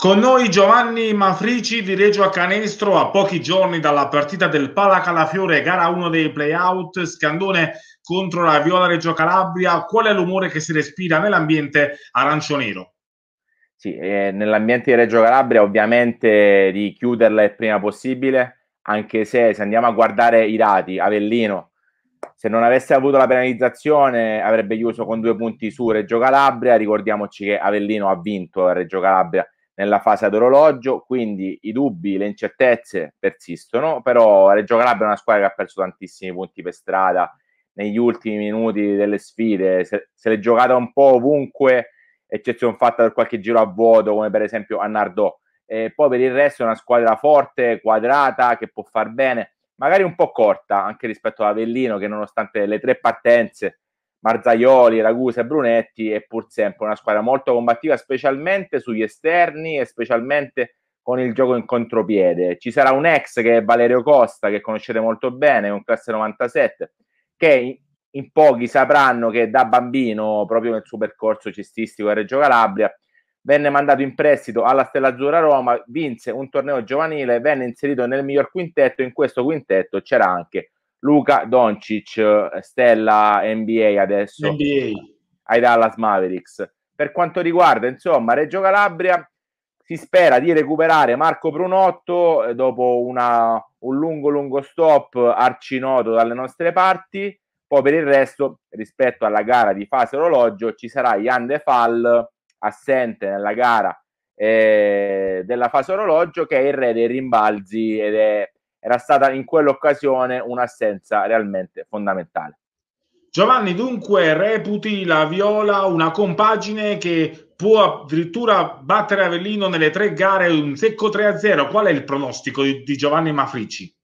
Con noi Giovanni Mafrici di Reggio a Canestro a pochi giorni dalla partita del Pala Calafiore, gara 1 dei playout, scandone contro la Viola Reggio Calabria. Qual è l'umore che si respira nell'ambiente arancionero? Sì, eh, nell'ambiente di Reggio Calabria ovviamente di chiuderla il prima possibile, anche se se andiamo a guardare i dati, Avellino, se non avesse avuto la penalizzazione avrebbe chiuso con due punti su Reggio Calabria, ricordiamoci che Avellino ha vinto a Reggio Calabria nella fase ad orologio, quindi i dubbi, le incertezze persistono, però Reggio Calabria è una squadra che ha perso tantissimi punti per strada negli ultimi minuti delle sfide, se, se l'è giocata un po' ovunque, eccezione fatta per qualche giro a vuoto, come per esempio a Nardò. E poi per il resto è una squadra forte, quadrata, che può far bene, magari un po' corta anche rispetto a Avellino, che nonostante le tre partenze Marzaioli, Ragusa e Brunetti è pur sempre una squadra molto combattiva, specialmente sugli esterni e specialmente con il gioco in contropiede. Ci sarà un ex che è Valerio Costa, che conoscete molto bene, un classe 97, che in pochi sapranno che da bambino, proprio nel suo percorso cestistico a Reggio Calabria, venne mandato in prestito alla Stella Azzurra Roma, vinse un torneo giovanile, venne inserito nel miglior quintetto, in questo quintetto c'era anche Luca Doncic, eh, stella NBA adesso NBA. ai Dallas Mavericks. Per quanto riguarda insomma Reggio Calabria, si spera di recuperare Marco Prunotto eh, dopo una, un lungo, lungo stop arcinoto dalle nostre parti. Poi per il resto, rispetto alla gara di fase orologio, ci sarà Jan De Fall assente nella gara eh, della fase orologio, che è il re dei rimbalzi ed è era stata in quell'occasione un'assenza realmente fondamentale. Giovanni, dunque, reputi la Viola una compagine che può addirittura battere Avellino nelle tre gare un secco 3-0. Qual è il pronostico di Giovanni Mafrici?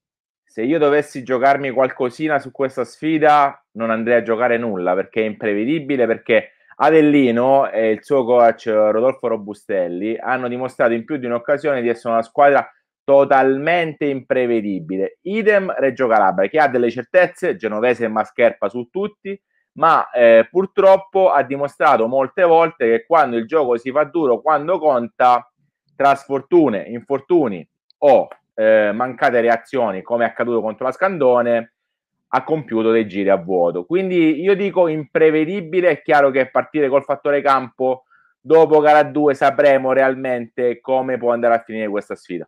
Se io dovessi giocarmi qualcosina su questa sfida, non andrei a giocare nulla perché è imprevedibile, perché Avellino e il suo coach Rodolfo Robustelli hanno dimostrato in più di un'occasione di essere una squadra totalmente imprevedibile. Idem Reggio Calabria, che ha delle certezze, Genovese e Mascherpa su tutti, ma eh, purtroppo ha dimostrato molte volte che quando il gioco si fa duro, quando conta, tra sfortune, infortuni o eh, mancate reazioni, come è accaduto contro la Scandone, ha compiuto dei giri a vuoto. Quindi io dico imprevedibile, è chiaro che partire col fattore campo dopo gara 2 sapremo realmente come può andare a finire questa sfida.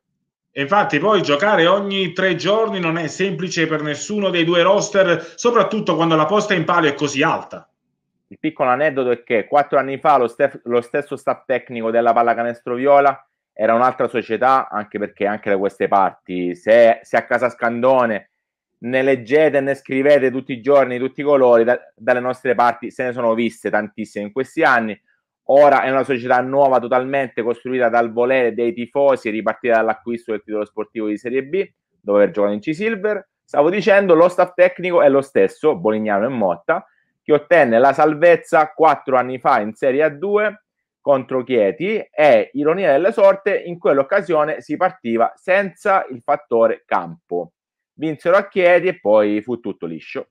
E infatti poi giocare ogni tre giorni non è semplice per nessuno dei due roster, soprattutto quando la posta in palio è così alta. Il piccolo aneddoto è che quattro anni fa lo, stef- lo stesso staff tecnico della pallacanestro viola era un'altra società, anche perché anche da queste parti, se, se a casa Scandone ne leggete e ne scrivete tutti i giorni, tutti i colori, da, dalle nostre parti se ne sono viste tantissime in questi anni. Ora è una società nuova totalmente costruita dal volere dei tifosi, ripartita dall'acquisto del titolo sportivo di Serie B, dopo aver giocato in C-Silver. Stavo dicendo, lo staff tecnico è lo stesso, Bolignano e Motta, che ottenne la salvezza quattro anni fa in Serie A2 contro Chieti e, ironia della sorte, in quell'occasione si partiva senza il fattore campo. Vinsero a Chieti e poi fu tutto liscio.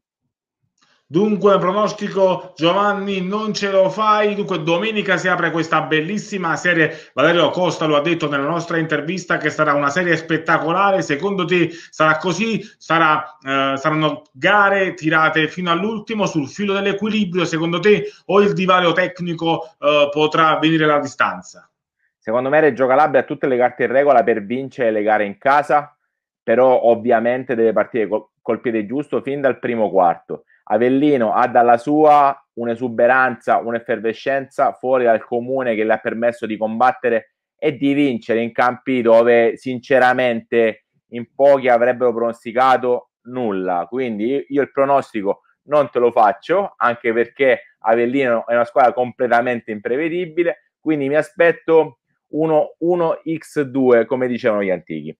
Dunque, pronostico Giovanni, non ce lo fai. Dunque, domenica si apre questa bellissima serie. Valerio Costa lo ha detto nella nostra intervista che sarà una serie spettacolare. Secondo te sarà così? Sarà, eh, saranno gare tirate fino all'ultimo sul filo dell'equilibrio, secondo te? O il divario tecnico eh, potrà venire la distanza? Secondo me Reggio Calabria ha tutte le carte in regola per vincere le gare in casa, però ovviamente deve partire col piede giusto fin dal primo quarto. Avellino ha dalla sua un'esuberanza, un'effervescenza fuori dal comune che le ha permesso di combattere e di vincere in campi dove sinceramente in pochi avrebbero pronosticato nulla. Quindi io il pronostico non te lo faccio, anche perché Avellino è una squadra completamente imprevedibile, quindi mi aspetto 1x2 come dicevano gli antichi.